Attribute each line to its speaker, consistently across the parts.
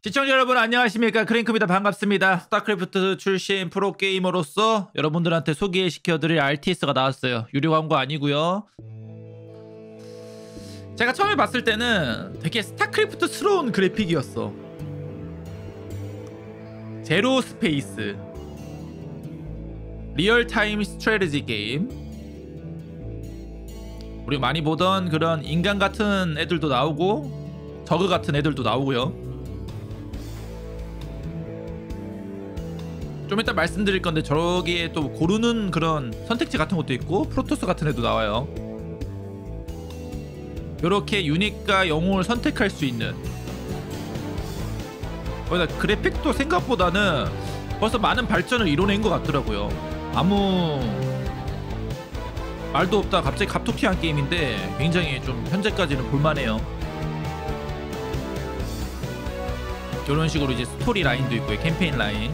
Speaker 1: 시청자 여러분 안녕하십니까 크랭크입니다 반갑습니다 스타크래프트 출신 프로게이머로서 여러분들한테 소개시켜드릴 RTS가 나왔어요 유료 광고 아니고요 제가 처음에 봤을 때는 되게 스타크래프트스러운 그래픽이었어 제로 스페이스 리얼타임 스트레지 게임 우리 많이 보던 그런 인간 같은 애들도 나오고 저그 같은 애들도 나오고요 좀 이따 말씀드릴 건데 저기에 또 고르는 그런 선택지 같은 것도 있고 프로토스 같은 애도 나와요 이렇게 유닛과 영웅을 선택할 수 있는 거기다 그래픽도 생각보다는 벌써 많은 발전을 이뤄낸 것 같더라고요 아무 말도 없다 갑자기 갑툭튀한 게임인데 굉장히 좀 현재까지는 볼만해요 이런 식으로 이제 스토리 라인도 있고요 캠페인 라인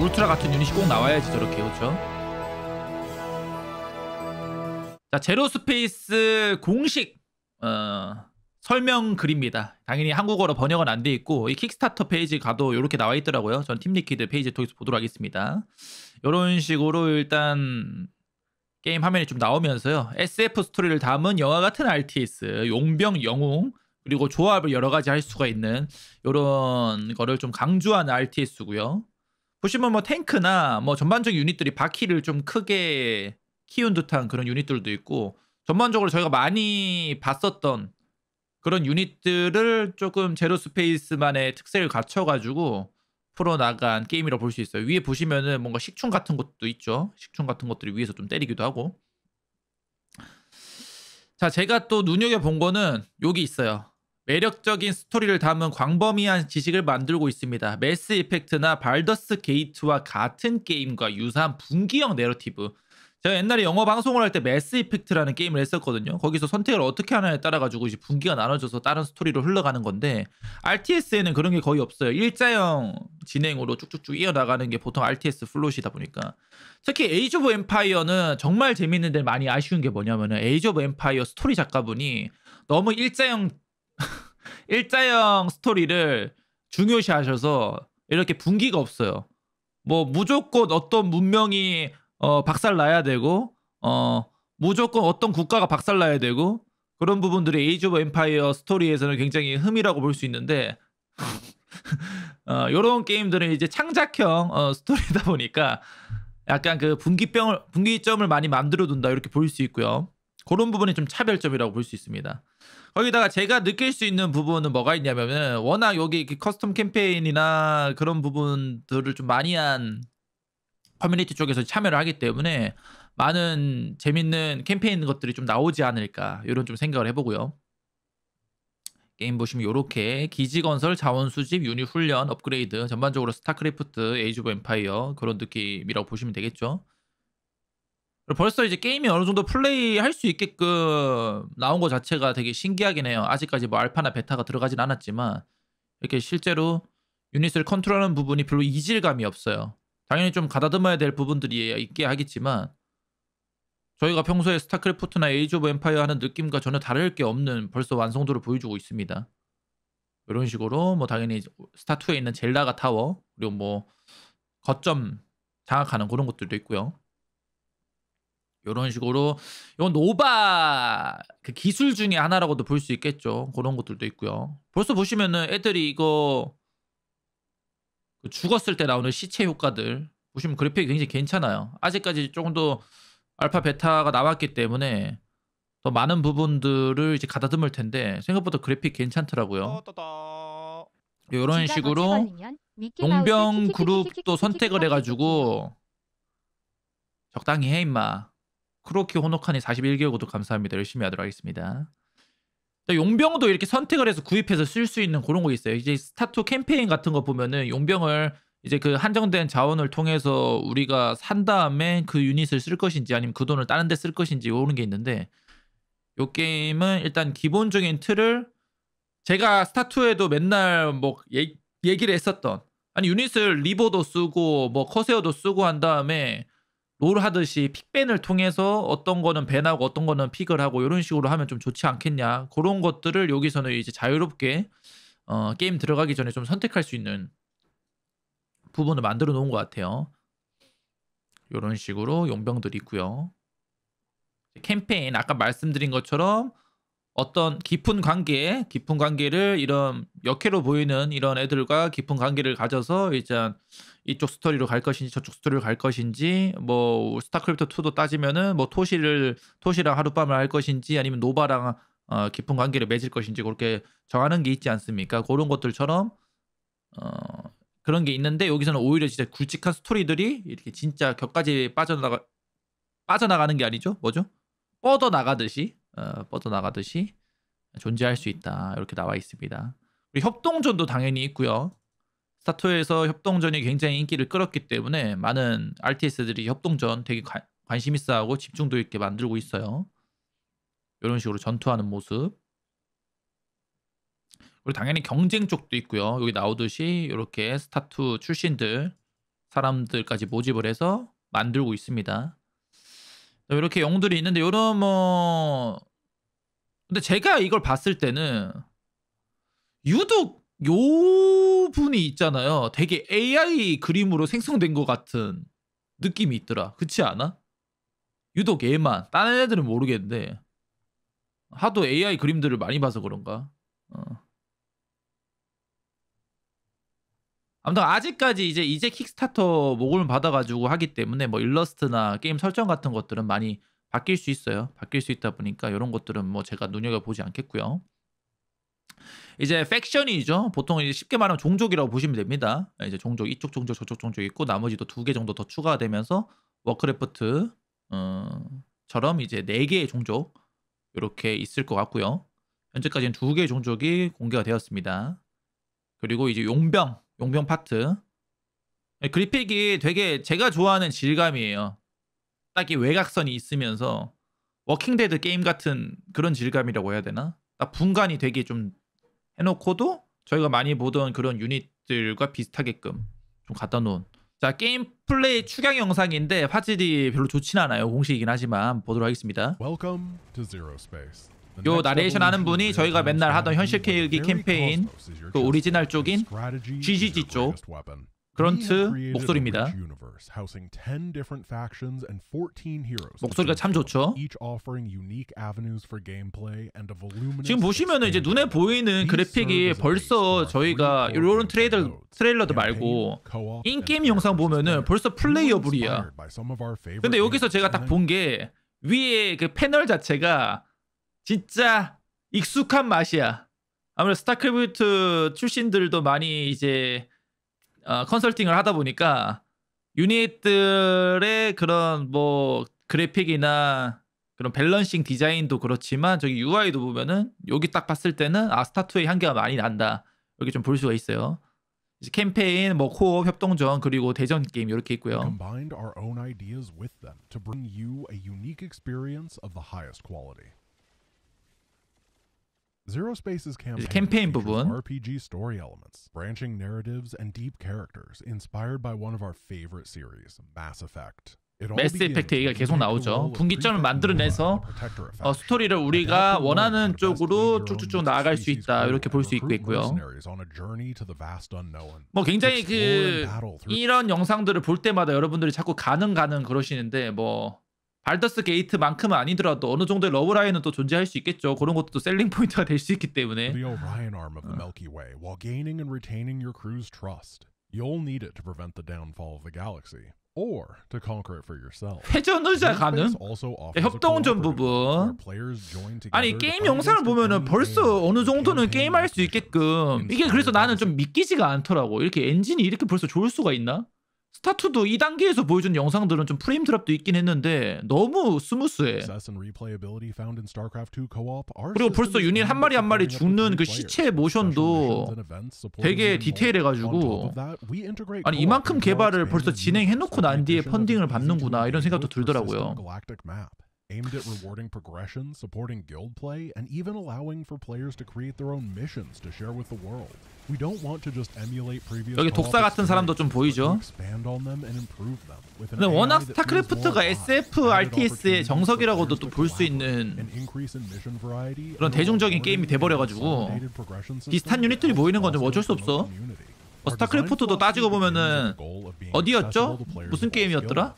Speaker 1: 울트라 같은 유닛이 꼭 나와야지 저렇게 그렇죠? 자 제로스페이스 공식 어, 설명 글입니다. 당연히 한국어로 번역은 안 돼 있고 이 킥스타터 페이지 가도 이렇게 나와 있더라고요. 전 팀리키드 페이지 통해서 보도록 하겠습니다. 이런 식으로 일단 게임 화면이 좀 나오면서요. SF 스토리를 담은 영화 같은 RTS, 용병 영웅, 그리고 조합을 여러 가지 할 수가 있는 이런 거를 좀 강조한 RTS고요. 보시면 뭐 탱크나 뭐 전반적인 유닛들이 바퀴를 좀 크게 키운 듯한 그런 유닛들도 있고 전반적으로 저희가 많이 봤었던 그런 유닛들을 조금 제로 스페이스만의 특색을 갖춰가지고 풀어 나간 게임이라고 볼 수 있어요. 위에 보시면은 뭔가 식충 같은 것도 있죠. 식충 같은 것들이 위에서 좀 때리기도 하고. 자, 제가 또 눈여겨본 거는 여기 있어요. 매력적인 스토리를 담은 광범위한 지식을 만들고 있습니다. 매스 이펙트나 발더스 게이트와 같은 게임과 유사한 분기형 내러티브 제가 옛날에 영어 방송을 할 때매스 이펙트라는 게임을 했었거든요. 거기서 선택을 어떻게 하나에 따라 가지고 이제 분기가 나눠져서 다른 스토리로 흘러가는 건데 RTS에는 그런 게 거의 없어요. 일자형 진행으로 쭉쭉쭉 이어나가는 게 보통 RTS 플롯이다 보니까 특히 에이즈 오브 엠파이어는 정말 재밌는데 많이 아쉬운 게 뭐냐면은 에이즈 오브 엠파이어 스토리 작가분이 너무 일자형 일자형 스토리를 중요시 하셔서 이렇게 분기가 없어요. 뭐 무조건 어떤 문명이 어, 박살 나야 되고 어, 무조건 어떤 국가가 박살 나야 되고 그런 부분들이 에이즈 오브 엠파이어 스토리에서는 굉장히 흠이라고 볼 수 있는데 어, 요런 게임들은 이제 창작형 어, 스토리다 보니까 약간 그 분기병을 분기점을 많이 만들어 둔다 이렇게 볼 수 있고요. 그런 부분이 좀 차별점이라고 볼 수 있습니다. 거기다가 제가 느낄 수 있는 부분은 뭐가 있냐면은 워낙 여기 커스텀 캠페인이나 그런 부분들을 좀 많이 한 커뮤니티 쪽에서 참여를 하기 때문에 많은 재밌는 캠페인 것들이 좀 나오지 않을까 이런 좀 생각을 해보고요. 게임 보시면 이렇게 기지 건설, 자원 수집, 유닛 훈련, 업그레이드 전반적으로 스타크래프트, 에이즈 오브 엠파이어 그런 느낌이라고 보시면 되겠죠. 벌써 이제 게임이 어느 정도 플레이할 수 있게끔 나온 것 자체가 되게 신기하긴 해요. 아직까지 뭐 알파나 베타가 들어가진 않았지만 이렇게 실제로 유닛을 컨트롤하는 부분이 별로 이질감이 없어요. 당연히 좀 가다듬어야 될 부분들이 있게 하겠지만 저희가 평소에 스타크래프트나 에이즈 오브 엠파이어 하는 느낌과 전혀 다를 게 없는 벌써 완성도를 보여주고 있습니다. 이런 식으로 뭐 당연히 스타2에 있는 젤라가 타워 그리고 뭐 거점 장악하는 그런 것들도 있고요. 이런 식으로 이건 노바 그 기술 중에 하나라고도 볼 수 있겠죠. 그런 것들도 있고요. 벌써 보시면은 애들이 이거 그 죽었을 때 나오는 시체 효과들 보시면 그래픽이 굉장히 괜찮아요. 아직까지 조금 더 알파 베타가 나왔기 때문에 더 많은 부분들을 이제 가다듬을 텐데 생각보다 그래픽 괜찮더라고요. 이런 식으로
Speaker 2: 동병 그룹도 선택을
Speaker 1: 해가지고 적당히 해 임마 크로키 호노카니 41개월구독 감사합니다. 열심히 하도록 하겠습니다. 용병도 이렇게 선택을 해서 구입해서 쓸 수 있는 그런 거 있어요. 이제 스타투 캠페인 같은 거 보면은 용병을 이제 그 한정된 자원을 통해서 우리가 산 다음에 그 유닛을 쓸 것인지 아니면 그 돈을 다른 데 쓸 것인지 오런게 있는데 요 게임은 일단 기본적인 틀을 제가 스타투에도 맨날 뭐 얘, 얘기를 했었던 아니 유닛을 리버도 쓰고 뭐 커세어도 쓰고 한 다음에 롤 하듯이 픽밴을 통해서 어떤 거는 밴하고 어떤 거는 픽을 하고 이런 식으로 하면 좀 좋지 않겠냐 그런 것들을 여기서는 이제 자유롭게 어, 게임 들어가기 전에 좀 선택할 수 있는 부분을 만들어 놓은 것 같아요 이런 식으로 용병들이 있고요 캠페인 아까 말씀드린 것처럼 어떤 깊은 관계 깊은 관계를 이런 역해로 보이는 이런 애들과 깊은 관계를 가져서 일단 이쪽 스토리로 갈 것인지 저쪽 스토리로 갈 것인지 뭐 스타크래프트 2도 따지면은 뭐 토시를 토시랑 하룻밤을 할 것인지 아니면 노바랑 어, 깊은 관계를 맺을 것인지 그렇게 정하는 게 있지 않습니까? 그런 것들처럼 어, 그런 게 있는데 여기서는 오히려 진짜 굵직한 스토리들이 이렇게 진짜 격까지 빠져나가 빠져나가는 게 아니죠? 뭐죠? 뻗어 나가듯이 어, 뻗어 나가듯이 존재할 수 있다 이렇게 나와 있습니다. 협동전도 당연히 있고요. 스타토에서 협동전이 굉장히 인기를 끌었기 때문에 많은 RTS들이 협동전 되게 관, 관심 있어 하고 집중도 있게 만들고 있어요. 이런 식으로 전투하는 모습. 그리고 당연히 경쟁 쪽도 있고요. 여기 나오듯이 이렇게 스타투 출신들 사람들까지 모집을 해서 만들고 있습니다. 이렇게 영웅들이 있는데 이런 뭐 근데 제가 이걸 봤을 때는 유독 요 분이 있잖아요. 되게 AI 그림으로 생성된 것 같은 느낌이 있더라. 그렇지 않아? 유독 얘만. 다른 애들은 모르겠는데 하도 AI 그림들을 많이 봐서 그런가. 어. 아무튼 아직까지 이제 이제 킥스타터 모금을 받아가지고 하기 때문에 뭐 일러스트나 게임 설정 같은 것들은 많이 바뀔 수 있어요. 바뀔 수 있다 보니까 이런 것들은 뭐 제가 눈여겨 보지 않겠고요. 이제 팩션이죠. 보통 이제 쉽게 말하면 종족이라고 보시면 됩니다. 네, 이제 종족 이쪽 종족 저쪽 종족 있고 나머지도 두 개 정도 더 추가되면서 워크래프트 어, 처럼 이제 네 개의 종족 이렇게 있을 것 같고요. 현재까지는 두 개의 종족이 공개가 되었습니다. 그리고 이제 용병 용병 파트 네, 그래픽이 되게 제가 좋아하는 질감이에요. 딱이 외곽선이 있으면서 워킹데드 게임 같은 그런 질감이라고 해야 되나? 딱 분간이 되게 좀 해놓고도 저희가 많이 보던 그런 유닛들과 비슷하게끔 좀 갖다 놓은 자 게임 플레이 추경 영상인데 화질이 별로 좋진 않아요 공식이긴 하지만 보도록 하겠습니다
Speaker 2: 요 나레이션 하는 분이 저희가
Speaker 1: 맨날 하던 현실 케이크 캠페인 그 오리지널 쪽인 GGG 쪽 그런트 목소리입니다.
Speaker 2: 목소리가 참 좋죠. 지금 보시면 이제 눈에 보이는 그래픽이
Speaker 1: 벌써 저희가 이런 트레이더 트레일러도 말고 인게임 영상 보면은 벌써 플레이어블이야. 근데 여기서 제가 딱 본 게 위에 그 패널 자체가 진짜 익숙한 맛이야. 아무래도 스타크래프트 출신들도 많이 이제 어, 컨설팅을 하다 보니까 유닛들의 그런 뭐 그래픽이나 그런 밸런싱 디자인도 그렇지만 저기 UI도 보면은 여기 딱 봤을 때는 아스타투의 향기가 많이 난다 여기 좀 볼 수가 있어요. 이제 캠페인, 뭐 코업, 협동전 그리고 대전 게임 이렇게 있고요.
Speaker 2: Combined our own ideas with them to bring you a unique experience of the highest quality. Zero Space's campaign, campaign 부분 RPG story elements, branching narratives and deep characters inspired by one of our favorite series, Mass Effect. 매스 이펙트 얘기가 계속 나오죠.
Speaker 1: 분기점을 만들어내서 어, 스토리를 우리가 원하는 쪽으로 쭉쭉쭉 나아갈 수 있다. 이렇게 볼 수 있겠고요.
Speaker 2: 뭐 굉장히 그 이런
Speaker 1: 영상들을 볼 때마다 여러분들이 자꾸 가능 가능 그러시는데 뭐 발더스 게이트만큼은 아니더라도 어느 정도의 러브라인은 또 존재할 수 있겠죠. 그런 것도 또 셀링 포인트가 될 수 있기 때문에. The
Speaker 2: Orion arm of the Milky Way, while gaining and retaining your crew's trust, you'll need it to prevent the downfall of the galaxy. Or to conquer it for yourself. 회전 의자 가능? 협동 운전
Speaker 1: 부분. 아니 게임 영상을 보면은 벌써 어느 정도는 게임할 수 있게끔 이게 그래서 나는 좀 믿기지가 않더라고. 이렇게 엔진이 이렇게 벌써 좋을 수가 있나? 스타투도 이 단계에서 보여준 영상들은 좀 프레임 드랍도 있긴 했는데 너무 스무스해.
Speaker 2: 그리고 벌써 유닛 한 마리 한 마리
Speaker 1: 죽는 그 시체 모션도 되게 디테일해가지고 아니 이만큼 개발을 벌써 진행해놓고 난 뒤에 펀딩을 받는구나 이런 생각도 들더라고요.
Speaker 2: aimed at rewarding progression, supporting guild play, and even allowing for players to create their own missions to share with the world. We don't want to just emulate previous 여기 독사 같은 사람도 좀 보이죠. 근데 워낙 스타크래프트가 SF RTS의
Speaker 1: 정석이라고도 또 볼 수 있는 그런 대중적인 게임이 돼버려가지고 비슷한 유닛들이 모이는 건 좀 어쩔 수 없어. 어, 스타크래프트도 따지고 보면은 어디였죠? 무슨 게임이었더라?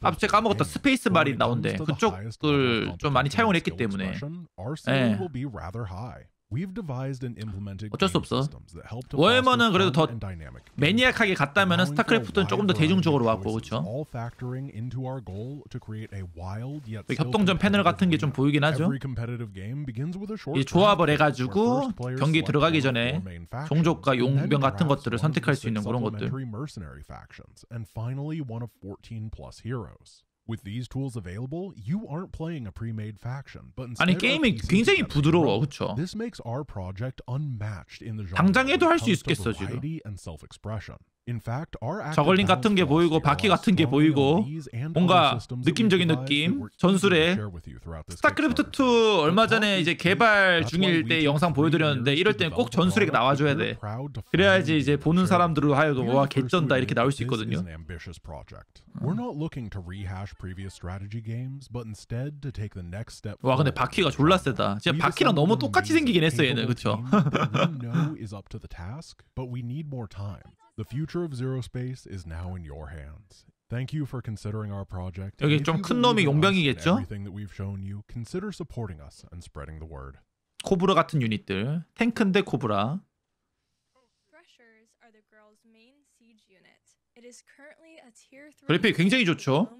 Speaker 1: 아, 제가 까먹었다. 스페이스 말이 나온대. 그쪽을 좀 많이 차용을 했기 때문에. 네.
Speaker 2: 어쩔 수 없어. 월해은 그래도 더
Speaker 1: 매니악하게 갔다면 스타크래프트는 조금 더 대중적으로 왔고 그렇죠.
Speaker 2: 협동전 패널
Speaker 1: 같은 게 좀 보이긴 하죠.
Speaker 2: 이 조합을 해가지고 경기 들어가기 전에 종족과 용병 같은 것들을 선택할 수 있는 그런 것들. With these tools available, you aren't playing a pre-made faction, but instead This makes our project unmatched in the genre. 당장에도 할 수 있겠어 지금. 저걸링
Speaker 1: 같은 게 보이고 바퀴 같은 게 보이고 뭔가 느낌적인 느낌 전술에 스타크래프트2 얼마 전에 이제 개발 중일 때 영상 보여드렸는데 이럴 때는 꼭 전술이 나와줘야 돼 그래야지 이제 보는 사람들로 하여금 와 개쩐다 이렇게 나올 수 있거든요 와 근데 바퀴가 졸라 세다 진짜 바퀴랑 너무 똑같이 생기긴 했어 얘는 그쵸
Speaker 2: The future of zero space is now in your hands. Thank you for considering our project. 여기 좀큰 놈이 용병이겠죠? Everything that we've shown you, consider supporting us and spreading the word.
Speaker 1: 코브라 같은 유닛들, 탱크인데 코브라. 그래픽 굉장히 좋죠.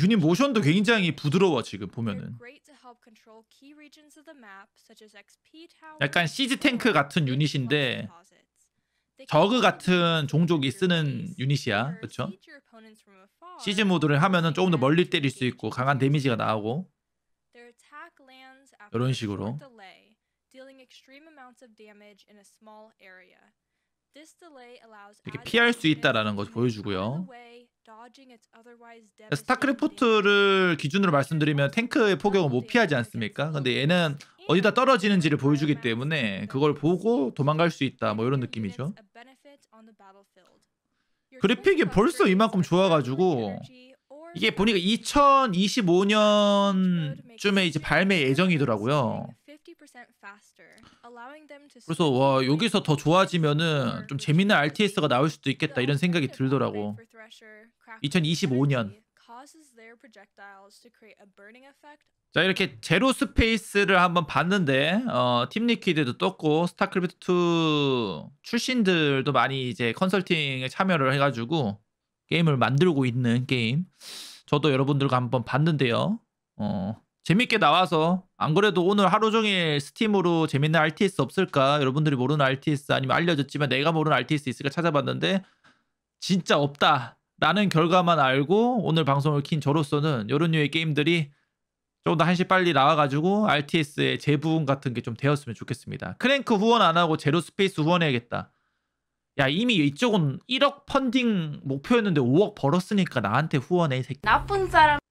Speaker 1: 유닛 모션도 굉장히 부드러워 지금 보면은. 약간 시즈 탱크 같은 유닛인데 저그 같은 종족이 쓰는 유닛이야. 그렇죠? 시즈 모드를 하면은 조금 더 멀리 때릴 수 있고 강한 데미지가 나오고 이런 식으로 이렇게 피할 수 있다라는 것을 보여주고요. 스타크래프트를 기준으로 말씀드리면 탱크의 포격을못 피하지 않습니까? 근데 얘는 어디다 떨어지는지를 보여주기 때문에 그걸 보고 도망갈 수 있다 뭐 이런 느낌이죠. 그래픽이 벌써 이만큼 좋아가지고 이게 보니까 2025년쯤에 이제 발매 예정이더라고요. 그래서 와 여기서 더 좋아지면은 좀재밌는 RTS가 나올 수도 있겠다 이런 생각이 들더라고. 2025년. 자 이렇게 제로 스페이스를 한번 봤는데 어, 팀 리퀴드도 떴고 스타크래프트 2 출신들도 많이 이제 컨설팅에 참여를 해가지고 게임을 만들고 있는 게임 저도 여러분들과 한번 봤는데요. 어, 재밌게 나와서 안 그래도 오늘 하루 종일 스팀으로 재밌는 RTS 없을까? 여러분들이 모르는 RTS 아니면 알려졌지만 내가 모르는 RTS 있을까 찾아봤는데 진짜 없다. 라는 결과만 알고 오늘 방송을 킨 저로서는 이런 류의 게임들이 조금 더 한시 빨리 나와가지고 RTS의 재부분 같은 게 좀 되었으면 좋겠습니다. 크랭크 후원 안 하고 제로 스페이스 후원해야겠다. 야 이미 이쪽은 1억 펀딩 목표였는데 5억 벌었으니까 나한테 후원해 새끼. 나쁜 사람.